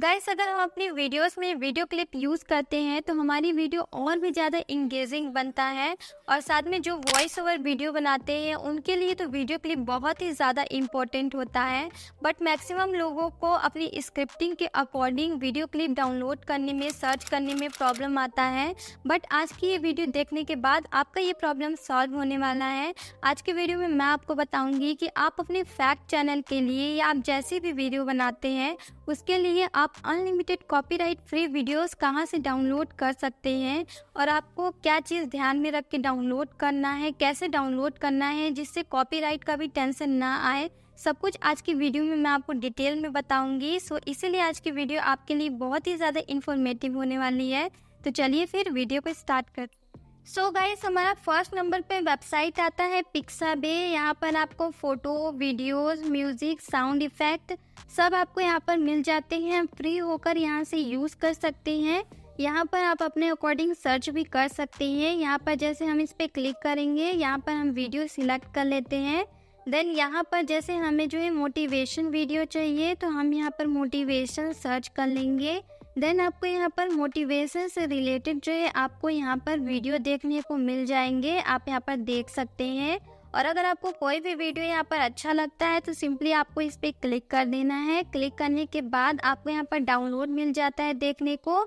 guys अगर हम अपनी वीडियोस में वीडियो क्लिप यूज़ करते हैं तो हमारी वीडियो और भी ज़्यादा इंगेजिंग बनता है और साथ में जो वॉइस ओवर वीडियो बनाते हैं उनके लिए तो वीडियो क्लिप बहुत ही ज़्यादा इम्पोर्टेंट होता है बट मैक्सिमम लोगों को अपनी स्क्रिप्टिंग के अकॉर्डिंग वीडियो क्लिप डाउनलोड करने में सर्च करने में प्रॉब्लम आता है बट आज की ये वीडियो देखने के बाद आपका ये प्रॉब्लम सॉल्व होने वाला है आज के वीडियो में मैं आपको बताऊँगी कि आप अपने फैक्ट चैनल के लिए या आप जैसे भी वीडियो बनाते हैं उसके लिए आप आप अनलिमिटेड कॉपीराइट फ्री वीडियोस कहाँ से डाउनलोड कर सकते हैं और आपको क्या चीज़ ध्यान में रख के डाउनलोड करना है कैसे डाउनलोड करना है जिससे कॉपीराइट का भी टेंशन ना आए सब कुछ आज की वीडियो में मैं आपको डिटेल में बताऊंगी सो इसीलिए आज की वीडियो आपके लिए बहुत ही ज़्यादा इन्फॉर्मेटिव होने वाली है तो चलिए फिर वीडियो को स्टार्ट करते सो so गाइस हमारा फर्स्ट नंबर पे वेबसाइट आता है पिक्सा बे यहाँ पर आपको photo videos music sound effect सब आपको यहाँ पर मिल जाते हैं फ्री होकर यहाँ से यूज़ कर सकते हैं यहाँ पर आप अपने अकॉर्डिंग सर्च भी कर सकते हैं यहाँ पर जैसे हम इस पर क्लिक करेंगे यहाँ पर हम वीडियो सिलेक्ट कर लेते हैं देन यहाँ पर जैसे हमें जो है मोटिवेशन वीडियो चाहिए तो हम यहाँ पर मोटिवेशन सर्च कर लेंगे देन आपको यहाँ पर मोटिवेशन से रिलेटेड जो है आपको यहाँ पर वीडियो देखने को मिल जाएंगे आप यहाँ पर देख सकते हैं और अगर आपको कोई भी वीडियो यहाँ पर अच्छा लगता है तो सिंपली आपको इस पर क्लिक कर देना है क्लिक करने के बाद आपको यहाँ पर डाउनलोड मिल जाता है देखने को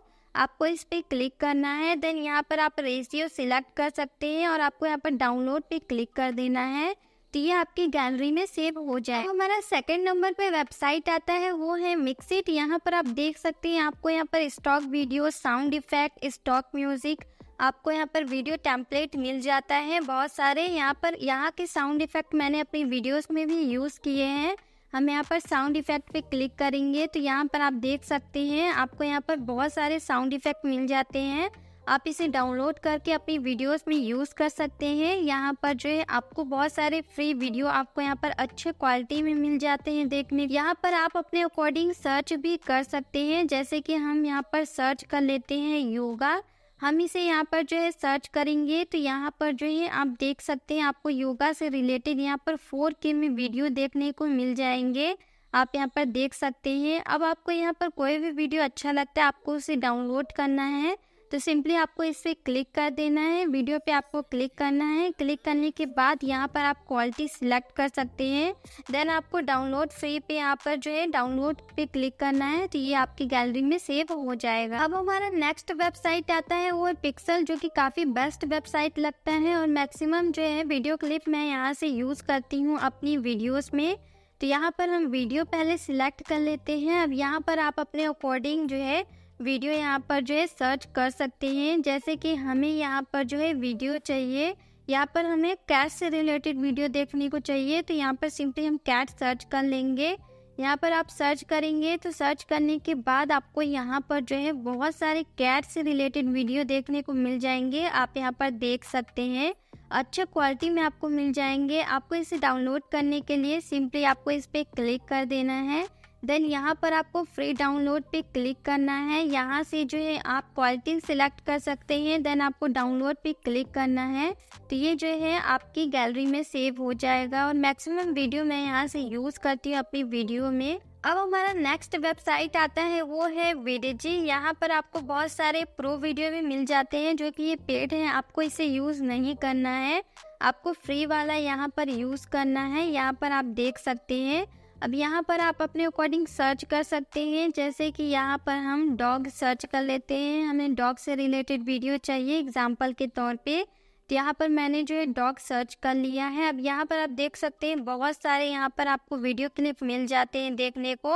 आपको इस पर क्लिक करना है देन यहाँ पर आप रेशियो सिलेक्ट कर सकते हैं और आपको यहाँ पर डाउनलोड पे क्लिक कर देना है होती है आपकी गैलरी में सेव हो जाए तो हमारा सेकंड नंबर पे वेबसाइट आता है वो है मिक्सिट यहाँ पर आप देख सकते हैं आपको यहाँ पर stock video sound effect stock music आपको यहाँ पर वीडियो टेम्पलेट मिल जाता है बहुत सारे यहाँ पर यहाँ के साउंड इफेक्ट मैंने अपनी वीडियोस में भी यूज़ किए हैं हम यहाँ पर साउंड इफेक्ट पे क्लिक करेंगे तो यहाँ पर आप देख सकते हैं आपको यहाँ पर बहुत सारे साउंड इफेक्ट मिल जाते हैं आप इसे डाउनलोड करके अपनी वीडियोस में यूज़ कर सकते हैं यहाँ पर जो है आपको बहुत सारे फ्री वीडियो आपको यहाँ पर अच्छे क्वालिटी में मिल जाते हैं देखने यहाँ पर आप अपने अकॉर्डिंग सर्च भी कर सकते हैं जैसे कि हम यहाँ पर सर्च कर लेते हैं योगा हम इसे यहाँ पर जो है सर्च करेंगे तो यहाँ पर जो है आप देख सकते हैं आपको योगा से रिलेटेड यहाँ पर फोर के में वीडियो देखने को मिल जाएंगे आप यहाँ पर देख सकते हैं अब आपको यहाँ पर कोई भी वीडियो अच्छा लगता है आपको उसे डाउनलोड करना है तो सिंपली आपको इससे क्लिक कर देना है वीडियो पे आपको क्लिक करना है क्लिक करने के बाद यहाँ पर आप क्वालिटी सिलेक्ट कर सकते हैं देन आपको डाउनलोड फ्री पे यहाँ पर जो है डाउनलोड पे क्लिक करना है तो ये आपकी गैलरी में सेव हो जाएगा अब हमारा नेक्स्ट वेबसाइट आता है वो पिक्सल जो कि काफ़ी बेस्ट वेबसाइट लगता है और मैक्सिमम जो है वीडियो क्लिप मैं यहाँ से यूज़ करती हूँ अपनी वीडियोज़ में तो यहाँ पर हम वीडियो पहले सिलेक्ट कर लेते हैं अब यहाँ पर आप अपने अकॉर्डिंग जो है वीडियो यहाँ पर जो है सर्च कर सकते हैं जैसे कि हमें यहाँ पर जो है वीडियो चाहिए यहाँ पर हमें कैट से रिलेटेड वीडियो देखने को चाहिए तो यहाँ पर सिंपली हम कैट सर्च कर लेंगे यहाँ पर आप सर्च करेंगे तो सर्च करने के बाद आपको यहाँ पर जो है बहुत सारे कैट से रिलेटेड वीडियो देखने को मिल जाएंगे आप यहाँ पर देख सकते हैं अच्छे क्वालिटी में आपको मिल जाएंगे आपको इसे डाउनलोड करने के लिए सिंपली आपको इस पर क्लिक कर देना है देन यहाँ पर आपको फ्री डाउनलोड पे क्लिक करना है यहाँ से जो है आप क्वालिटी सिलेक्ट कर सकते हैं देन आपको डाउनलोड पे क्लिक करना है तो ये जो है आपकी गैलरी में सेव हो जाएगा और मैक्सिमम वीडियो मैं यहाँ से यूज़ करती हूँ अपनी वीडियो में अब हमारा नेक्स्ट वेबसाइट आता है वो है वीडिजी यहाँ पर आपको बहुत सारे प्रो वीडियो भी मिल जाते हैं जो कि ये पेड है आपको इसे यूज़ नहीं करना है आपको फ्री वाला यहाँ पर यूज़ करना है यहाँ पर आप देख सकते हैं अब यहाँ पर आप अपने अकॉर्डिंग सर्च कर सकते हैं जैसे कि यहाँ पर हम डॉग सर्च कर लेते हैं हमें डॉग से रिलेटेड वीडियो चाहिए एग्जाम्पल के तौर पर तो यहाँ पर मैंने जो है डॉग सर्च कर लिया है अब यहाँ पर आप देख सकते हैं बहुत सारे यहाँ पर आपको वीडियो क्लिप मिल जाते हैं देखने को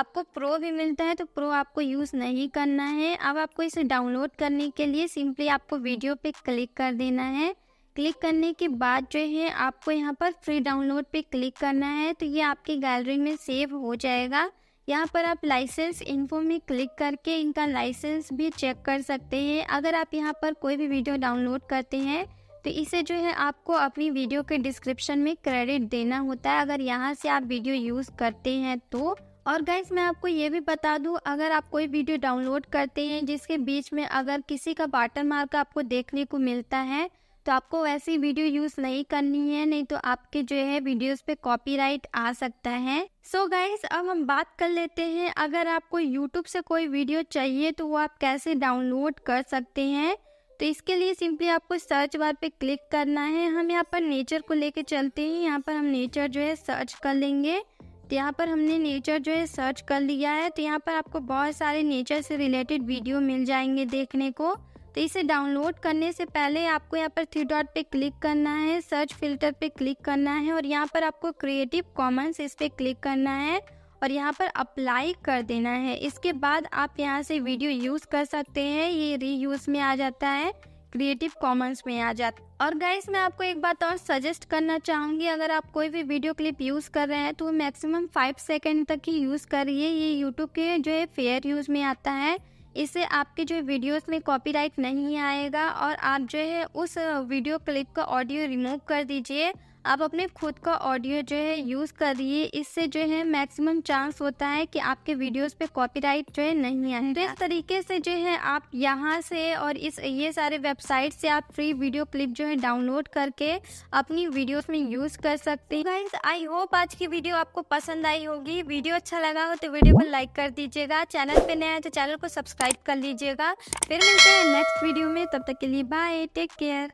आपको प्रो भी मिलता है तो प्रो आपको यूज़ नहीं करना है अब आपको इसे डाउनलोड करने के लिए सिंपली आपको वीडियो पे क्लिक कर देना है क्लिक करने के बाद जो है आपको यहाँ पर फ्री डाउनलोड पे क्लिक करना है तो ये आपकी गैलरी में सेव हो जाएगा यहाँ पर आप लाइसेंस इन्फो में क्लिक करके इनका लाइसेंस भी चेक कर सकते हैं अगर आप यहाँ पर कोई भी वीडियो डाउनलोड करते हैं तो इसे जो है आपको अपनी वीडियो के डिस्क्रिप्शन में क्रेडिट देना होता है अगर यहाँ से आप वीडियो यूज़ करते हैं तो और गाइस मैं आपको ये भी बता दूं अगर आप कोई वीडियो डाउनलोड करते हैं जिसके बीच में अगर किसी का वाटर मार्क आपको देखने को मिलता है तो आपको वैसी वीडियो यूज नहीं करनी है नहीं तो आपके जो है वीडियोस पे कॉपीराइट आ सकता है सो so गाइज अब हम बात कर लेते हैं अगर आपको यूट्यूब से कोई वीडियो चाहिए तो वो आप कैसे डाउनलोड कर सकते हैं तो इसके लिए सिंपली आपको सर्च बार पे क्लिक करना है हम यहाँ पर नेचर को लेके चलते हैं यहाँ पर हम नेचर जो है सर्च कर लेंगे तो यहाँ पर हमने नेचर जो है सर्च कर लिया है तो यहाँ पर आपको बहुत सारे नेचर से रिलेटेड वीडियो मिल जाएंगे देखने को तो इसे डाउनलोड करने से पहले आपको यहाँ पर थ्री डॉट पे क्लिक करना है सर्च फिल्टर पे क्लिक करना है और यहाँ पर आपको क्रिएटिव कॉमन्स इस पर क्लिक करना है और यहाँ पर अप्लाई कर देना है इसके बाद आप यहाँ से वीडियो यूज़ कर सकते हैं ये रीयूज में आ जाता है क्रिएटिव कॉमन्स में आ जाता और गाइस मैं आपको एक बात और सजेस्ट करना चाहूँगी अगर आप कोई भी वीडियो क्लिप यूज़ कर रहे हैं तो मैक्सिमम फाइव सेकेंड तक ही यूज़ करिए ये यूट्यूब के जो है फेयर यूज़ में आता है इससे आपके जो वीडियोस में कॉपीराइट नहीं आएगा और आप जो है उस वीडियो क्लिप का ऑडियो रिमूव कर दीजिए आप अपने खुद का ऑडियो जो है यूज़ करिए इससे जो है मैक्सिमम चांस होता है कि आपके वीडियोस पे कॉपीराइट जो है नहीं आए तो इस तरीके से जो है आप यहाँ से और इस ये सारे वेबसाइट से आप फ्री वीडियो क्लिप जो है डाउनलोड करके अपनी वीडियोस में यूज़ कर सकते हैं फ्रेंड्स आई होप आज की वीडियो आपको पसंद आई होगी वीडियो अच्छा लगा हो तो वीडियो को लाइक कर दीजिएगा चैनल पर नया है तो चैनल को सब्सक्राइब कर लीजिएगा फिर मिलते हैं नेक्स्ट वीडियो में तब तक के लिए बाय टेक केयर